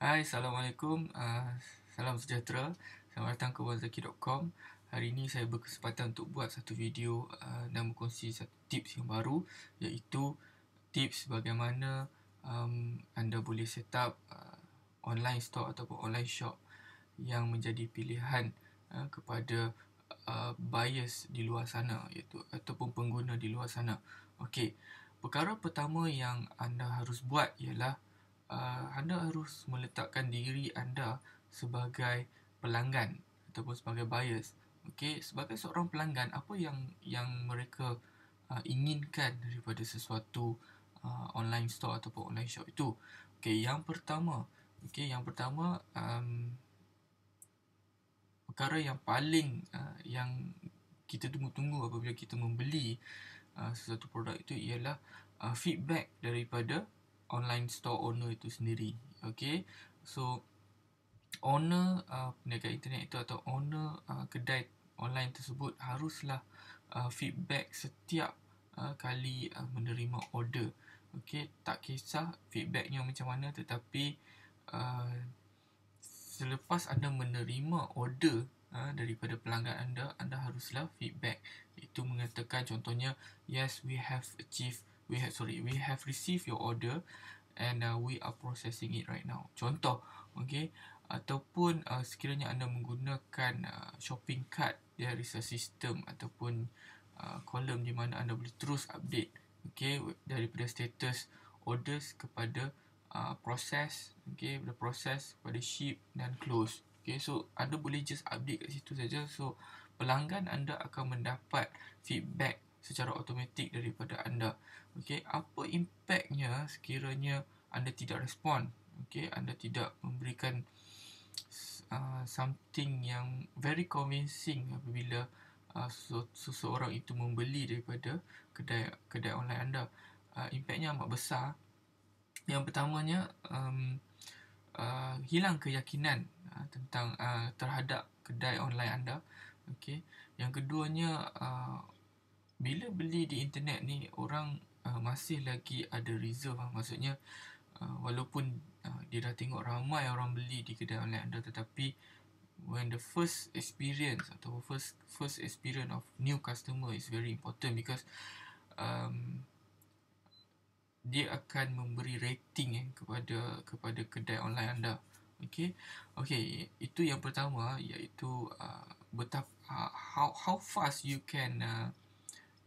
Hai, Assalamualaikum. Uh, salam sejahtera. Selamat datang ke wazaki.com. Hari ini saya berkesempatan untuk buat satu video uh, dan berkongsi satu tips yang baru iaitu tips bagaimana um, anda boleh set up uh, online store ataupun online shop yang menjadi pilihan uh, kepada uh, buyers di luar sana iaitu ataupun pengguna di luar sana. Okey. Perkara pertama yang anda harus buat ialah uh, anda harus meletakkan diri anda sebagai pelanggan ataupun sebagai buyers. Okey, sebagai seorang pelanggan, apa yang yang mereka uh, inginkan daripada sesuatu uh, online store ataupun online shop itu? Okey, yang pertama, okey, yang pertama um, perkara yang paling uh, yang kita tunggu-tunggu apabila kita membeli uh, sesuatu produk itu ialah uh, feedback daripada online store owner itu sendiri okey so owner uh, peniaga internet itu atau owner uh, kedai online tersebut haruslah uh, feedback setiap uh, kali uh, menerima order okey tak kisah feedbacknya macam mana tetapi uh, selepas anda menerima order uh, daripada pelanggan anda anda haruslah feedback itu mengatakan contohnya yes we have achieved we have sorry we have received your order and uh, we are processing it right now contoh okey ataupun uh, sekiranya anda menggunakan uh, shopping cart there is a system ataupun kolom uh, di mana anda boleh terus update okey daripada status orders kepada uh, proses okey the proses kepada ship dan close okey so anda boleh just update kat situ saja so pelanggan anda akan mendapat feedback secara automatik daripada anda. Okey, apa impaknya sekiranya anda tidak respon? Okey, anda tidak memberikan uh, something yang very convincing apabila uh, seseorang itu membeli daripada kedai kedai online anda. Uh, impaknya amat besar. Yang pertamanya um, uh, hilang keyakinan uh, tentang uh, terhadap kedai online anda. Okey, yang keduanya uh, bila beli di internet ni orang Ah, masih lagi ada reserve lah. maksudnya uh, walaupun uh, dia dah tengok ramai orang beli di kedai online anda tetapi when the first experience atau first first experience of new customer is very important because um, dia akan memberi rating eh, kepada kepada kedai online anda Okay, okay, itu yang pertama iaitu uh, betapa uh, how how fast you can uh,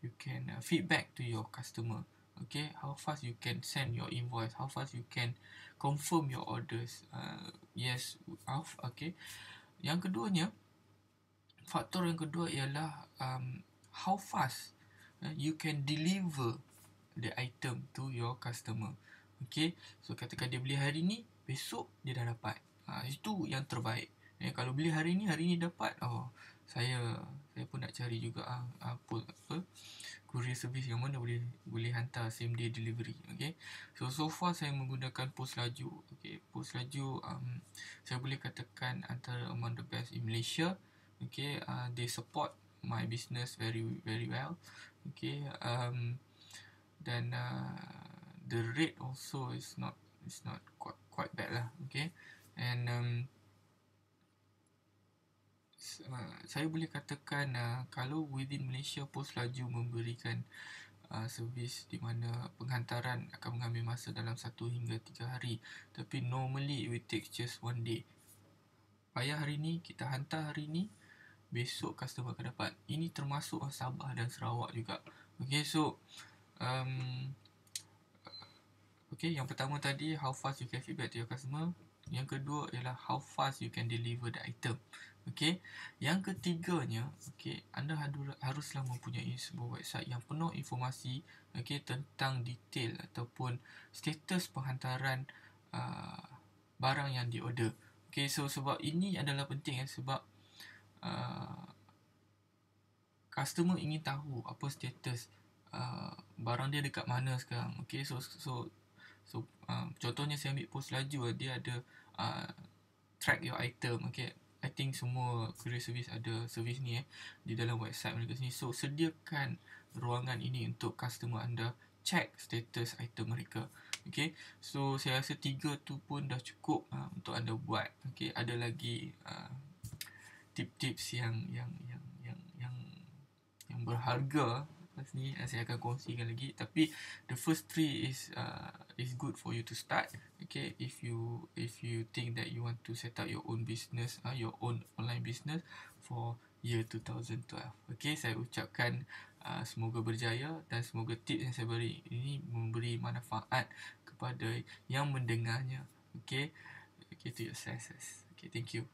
you can uh, feedback to your customer okay how fast you can send your invoice how fast you can confirm your orders uh, yes off okay yang keduanya faktor yang kedua ialah um, how fast uh, you can deliver the item to your customer okay so katakan dia beli hari ni besok dia dah dapat uh, itu yang terbaik eh, kalau beli hari ni hari ni dapat oh saya saya pun nak cari juga ah apa apa courier service yang mana boleh boleh hantar same day delivery okey so so far saya menggunakan pos laju okey pos laju um, saya boleh katakan antara among the best in Malaysia okey uh, ah, they support my business very very well okey um dan uh, the rate also is not is not quite quite bad lah okey and um, saya boleh katakan uh, kalau within Malaysia pos laju memberikan Uh, servis di mana penghantaran akan mengambil masa dalam 1 hingga 3 hari tapi normally it will take just one day bayar hari ni kita hantar hari ni besok customer akan dapat ini termasuk ah, Sabah dan Sarawak juga Okay so um, Okay yang pertama tadi how fast you can feedback to your customer yang kedua ialah how fast you can deliver the item Okey. Yang ketiganya, okey, anda haruslah mempunyai sebuah website yang penuh informasi okey tentang detail ataupun status penghantaran uh, barang yang diorder. Okey, so sebab ini adalah penting ya sebab uh, customer ingin tahu apa status uh, barang dia dekat mana sekarang. Okey, so so so uh, contohnya saya ambil pos laju dia ada uh, track your item okey I think semua courier service ada service ni eh di dalam website mereka sini. So sediakan ruangan ini untuk customer anda check status item mereka. Okay, so saya rasa tiga tu pun dah cukup uh, untuk anda buat. Okay, ada lagi uh, tips-tips yang yang yang yang yang yang berharga ni ah, saya akan kongsikan lagi. Tapi the first three is uh, is good for you to start okay if you if you think that you want to set up your own business uh, your own online business for year 2012 okay saya ucapkan uh, semoga berjaya dan semoga tips yang saya beri ini memberi manfaat kepada yang mendengarnya okay okay to your success okay thank you